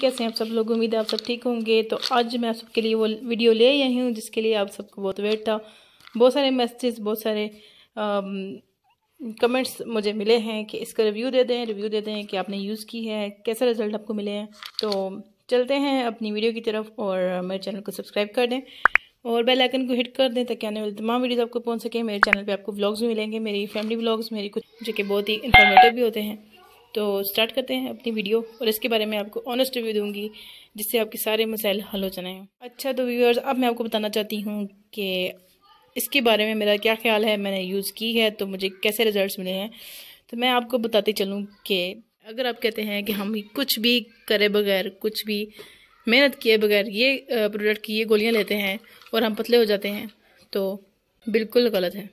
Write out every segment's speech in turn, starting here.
कैसे हैं आप सब लोग उम्मीद है आप सब ठीक होंगे तो आज मैं आप सबके लिए वो वीडियो ले आई हूँ जिसके लिए आप सबको बहुत वेट था बहुत सारे मैसेजेस बहुत सारे कमेंट्स मुझे मिले हैं कि इसका रिव्यू दे दें रिव्यू दे दें कि आपने यूज़ की है कैसा रिज़ल्ट आपको मिले हैं तो चलते हैं अपनी वीडियो की तरफ और मेरे चैनल को सब्सक्राइब कर दें और बेल आइकन को हिट कर दें ताकि आने वाली तमाम वीडियोस आपको पहुंच सके मेरे चैनल पे आपको व्लॉग्स भी मिलेंगे मेरी फैमिली व्लॉग्स मेरी कुछ जो कि बहुत ही इन्फॉर्मेटिव भी होते हैं तो स्टार्ट करते हैं अपनी वीडियो और इसके बारे में आपको ऑनेस्ट रिव्यू दूंगी जिससे आपके सारे मसाइल हल हो जाए अच्छा तो व्यूअर्स अब मैं आपको बताना चाहती हूँ कि इसके बारे में मेरा क्या ख्याल है मैंने यूज़ की है तो मुझे कैसे रिज़ल्ट मिले हैं तो मैं आपको बताते चलूँ कि अगर आप कहते हैं कि हम कुछ भी करे बगैर कुछ भी मेहनत किए बगैर ये प्रोडक्ट की ये गोलियाँ लेते हैं और हम पतले हो जाते हैं तो बिल्कुल गलत है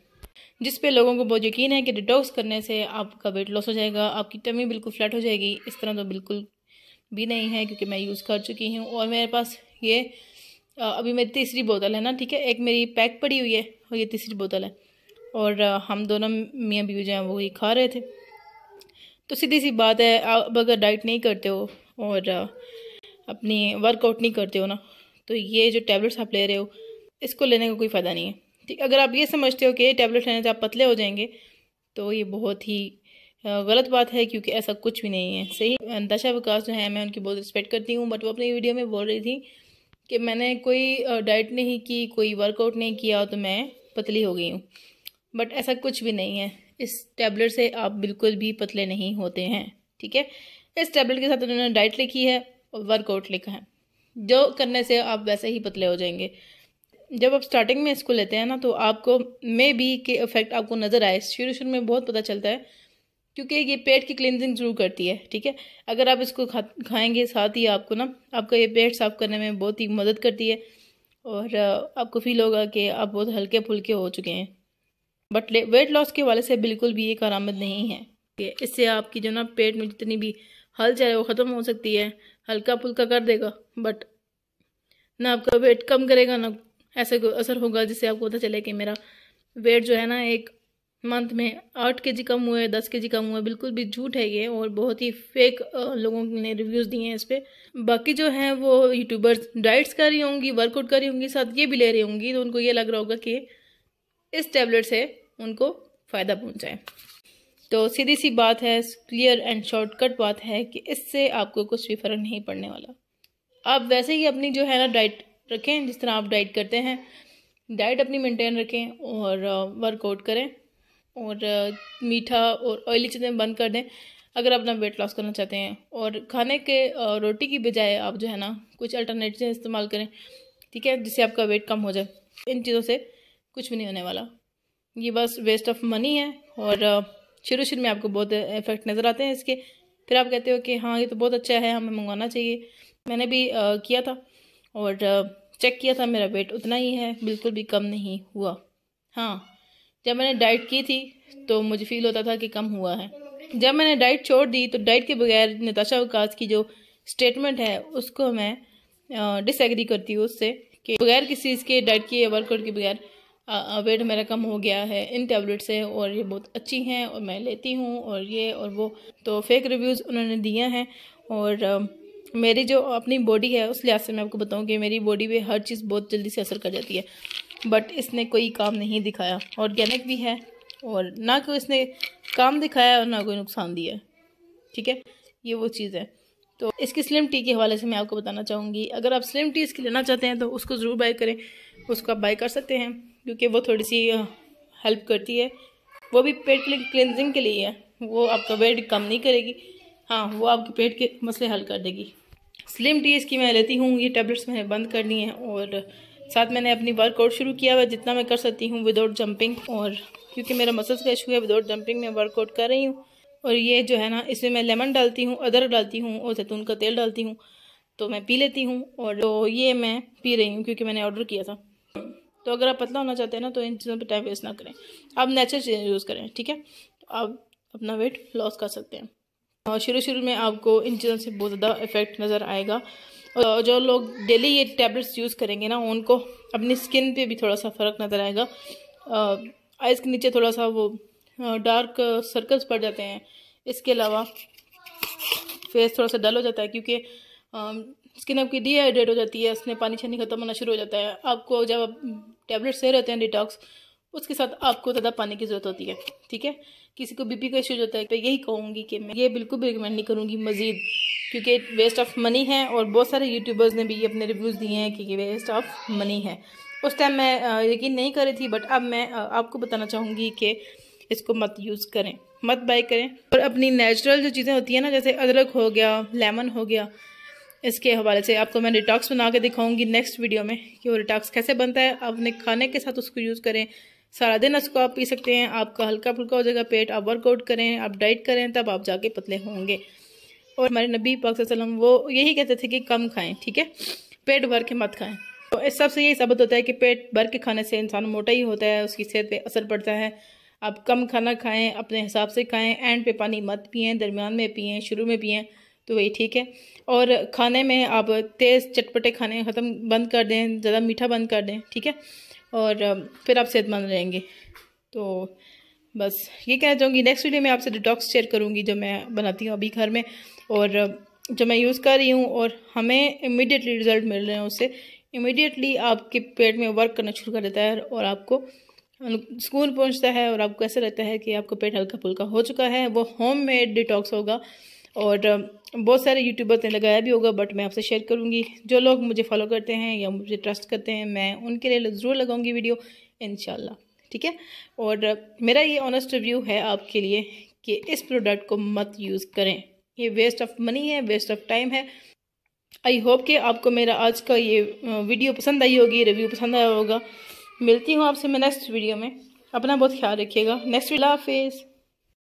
जिस पे लोगों को बहुत यकीन है कि डिटॉक्स करने से आपका वेट लॉस हो जाएगा आपकी टमी बिल्कुल फ्लैट हो जाएगी इस तरह तो बिल्कुल भी नहीं है क्योंकि मैं यूज़ कर चुकी हूँ और मेरे पास ये अभी मेरी तीसरी बोतल है ना ठीक है एक मेरी पैक पड़ी हुई है और ये तीसरी बोतल है और हम दोनों मियाँ बीवी जो हैं वो ये खा रहे थे तो सीधी सी बात है आप अगर डाइट नहीं करते हो और अपनी वर्कआउट नहीं करते हो ना तो ये जो टैबलेट्स आप ले रहे हो इसको लेने का कोई फ़ायदा नहीं है ठीक अगर आप ये समझते हो कि ये टैबलेट लेने से आप पतले हो जाएंगे तो ये बहुत ही गलत बात है क्योंकि ऐसा कुछ भी नहीं है सही दशा विकास जो है मैं उनकी बहुत रिस्पेक्ट करती हूँ बट वो अपनी वीडियो में बोल रही थी कि मैंने कोई डाइट नहीं की कोई वर्कआउट नहीं किया तो मैं पतली हो गई हूँ बट ऐसा कुछ भी नहीं है इस टैबलेट से आप बिल्कुल भी पतले नहीं होते हैं ठीक है इस टैबलेट के साथ उन्होंने डाइट लिखी है और वर्कआउट लिखा है जो करने से आप वैसे ही पतले हो जाएंगे जब आप स्टार्टिंग में इसको लेते हैं ना तो आपको मे बी के इफेक्ट आपको नज़र आए शुरू शुरू में बहुत पता चलता है क्योंकि ये पेट की क्लिनजिंग जरूर करती है ठीक है अगर आप इसको खा खाएँगे साथ ही आपको ना आपका ये पेट साफ करने में बहुत ही मदद करती है और आपको फील होगा कि आप बहुत हल्के फुल्के हो चुके हैं बट वेट लॉस के वाले से बिल्कुल भी ये कारामद नहीं है इससे आपकी जो ना पेट में जितनी भी हलचल है वो ख़त्म हो सकती है हल्का फुल्का कर देगा बट ना आपका वेट कम करेगा ना ऐसे असर होगा जिससे आपको पता चले कि मेरा वेट जो है ना एक मंथ में आठ के जी कम हुए दस के जी कम हुए बिल्कुल भी झूठ है ये और बहुत ही फेक लोगों ने रिव्यूज़ दिए हैं इस पर बाकी जो हैं वो यूट्यूबर्स डाइट्स कर रही होंगी वर्कआउट कर रही होंगी साथ ये भी ले रही होंगी तो उनको ये लग रहा होगा कि इस टैबलेट से उनको फ़ायदा पहुँचाए तो सीधी सी बात है क्लियर एंड शॉर्टकट बात है कि इससे आपको कुछ भी फ़र्क नहीं पड़ने वाला आप वैसे ही अपनी जो है ना डाइट रखें जिस तरह आप डाइट करते हैं डाइट अपनी मेंटेन रखें और वर्कआउट करें और मीठा और ऑयली चीज़ें बंद कर दें अगर आप अपना वेट लॉस करना चाहते हैं और खाने के रोटी की बजाय आप जो है ना कुछ अल्टरनेटिव इस्तेमाल करें ठीक है जिससे आपका वेट कम हो जाए इन चीज़ों से कुछ भी नहीं होने वाला ये बस वेस्ट ऑफ मनी है और शुरू शुरू में आपको बहुत इफेक्ट नज़र आते हैं इसके फिर आप कहते हो कि हाँ ये तो बहुत अच्छा है हमें मंगवाना चाहिए मैंने भी आ, किया था और चेक किया था मेरा वेट उतना ही है बिल्कुल भी कम नहीं हुआ हाँ जब मैंने डाइट की थी तो मुझे फील होता था कि कम हुआ है जब मैंने डाइट छोड़ दी तो डाइट के बगैर नताशा अवकाश की जो स्टेटमेंट है उसको मैं डिसएग्री करती हूँ उससे कि बगैर किसी चीज़ के डाइट किए वर्कआउट के बगैर वेट मेरा कम हो गया है इन टैबलेट से और ये बहुत अच्छी हैं और मैं लेती हूँ और ये और वो तो फेक रिव्यूज़ उन्होंने दिए हैं और मेरी जो अपनी बॉडी है उस लिहाज से मैं आपको बताऊँ कि मेरी बॉडी पर हर चीज़ बहुत जल्दी से असर कर जाती है बट इसने कोई काम नहीं दिखाया ऑर्गेनिक भी है और ना कोई इसने काम दिखाया और ना कोई नुकसान दिया ठीक है ये वो चीज़ है तो इसकी स्लिम टी के हवाले से मैं आपको बताना चाहूँगी अगर आप स्लिम टी इसकी लेना चाहते हैं तो उसको ज़रूर बाई करें उसको आप बाई कर सकते हैं क्योंकि वो थोड़ी सी हेल्प करती है वो भी पेट क्लिनजिंग के लिए है वो आपका वेट कम नहीं करेगी हाँ वो आपके पेट के मसले हल कर देगी स्लिम टी इसकी मैं लेती हूँ ये टैबलेट्स मैंने बंद कर है हैं और साथ मैंने अपनी वर्कआउट शुरू किया हुआ जितना मैं कर सकती हूँ विदाउट जंपिंग और क्योंकि मेरा मसल्स का इशू है विदाउट जंपिंग मैं वर्कआउट कर रही हूँ और ये जो है ना इसमें मैं लेमन डालती हूँ अदरक डालती हूँ और जैतून का तेल डालती हूँ तो मैं पी लेती हूँ और तो ये मैं पी रही हूँ क्योंकि मैंने ऑर्डर किया था तो अगर आप पतला होना चाहते हैं ना तो इन चीज़ों पर टाइम वेस्ट ना करें आप नेचुरल चीज़ें यूज़ करें ठीक है तो आप अपना वेट लॉस कर सकते हैं और शुरू शुरू में आपको इन चीज़ों से बहुत ज़्यादा इफेक्ट नज़र आएगा और जो लोग डेली ये टैबलेट्स यूज़ करेंगे ना उनको अपनी स्किन पे भी थोड़ा सा फ़र्क नज़र आएगा आइज़ के नीचे थोड़ा सा वो डार्क सर्कल्स पड़ जाते हैं इसके अलावा फेस थोड़ा सा डल हो जाता है क्योंकि स्किन आपकी डिहाइड्रेट हो जाती है उसने पानी छानी ख़त्म होना शुरू हो जाता है आपको जब आप टैबलेट से रहते हैं डिटॉक्स उसके साथ आपको ज़्यादा पानी की ज़रूरत होती है ठीक है किसी को बीपी का इशूज होता है तो यही कहूँगी कि मैं ये बिल्कुल भी रिकमेंड नहीं करूँगी मज़ीद क्योंकि वेस्ट ऑफ मनी है और बहुत सारे यूट्यूबर्स ने भी ये अपने रिव्यूज़ दिए हैं कि ये वेस्ट ऑफ मनी है उस टाइम मैं यकीन नहीं कर रही थी बट अब मैं आपको बताना चाहूँगी कि इसको मत यूज़ करें मत बाई करें और अपनी नेचुरल जो चीज़ें होती हैं ना जैसे अदरक हो गया लेमन हो गया इसके हवाले से आपको मैं रिटॉक्स बना के दिखाऊंगी नेक्स्ट वीडियो में कि वो रिटॉक्स कैसे बनता है अपने खाने के साथ उसको यूज़ करें सारा दिन उसको आप पी सकते हैं आपका हल्का फुल्का हो जाएगा पेट आप वर्कआउट करें आप डाइट करें तब आप जाके पतले होंगे और हमारे नबी पाक वो यही कहते थे कि कम खाएं ठीक है पेट भर के मत खाएं तो इस सबसे यही सबक होता है कि पेट भर के खाने से इंसान मोटा ही होता है उसकी सेहत पर असर पड़ता है आप कम खाना खाएं अपने हिसाब से खाएं एंड पे पानी मत पिएं दरमियान में पिएं शुरू में पिएं तो वही ठीक है और खाने में आप तेज़ चटपटे खाने ख़त्म बंद कर दें ज़्यादा मीठा बंद कर दें ठीक है और फिर आप सेहतमंद रहेंगे तो बस ये कहना चाहूँगी नेक्स्ट वीडियो में आपसे डिटॉक्स शेयर करूँगी जो मैं बनाती हूँ अभी घर में और जो मैं यूज़ कर रही हूँ और हमें इमिडिएटली रिज़ल्ट मिल रहे हैं उससे इमिडिएटली आपके पेट में वर्क करना शुरू कर देता है और आपको सुकून पहुँचता है और आपको ऐसा लगता है कि आपका पेट हल्का फुल्का हो चुका है वो होम मेड डिटॉक्स होगा और बहुत सारे यूट्यूबर्स ने लगाया भी होगा बट मैं आपसे शेयर करूँगी जो लोग मुझे फॉलो करते हैं या मुझे ट्रस्ट करते हैं मैं उनके लिए ज़रूर लगाऊंगी वीडियो इन ठीक है और मेरा ये ऑनेस्ट रिव्यू है आपके लिए कि इस प्रोडक्ट को मत यूज़ करें ये वेस्ट ऑफ मनी है वेस्ट ऑफ टाइम है आई होप कि आपको मेरा आज का ये वीडियो पसंद आई होगी रिव्यू पसंद आया होगा मिलती हूँ आपसे मैं नेक्स्ट वीडियो में अपना बहुत ख्याल रखिएगा नेक्स्ट वीडियो हाफिज़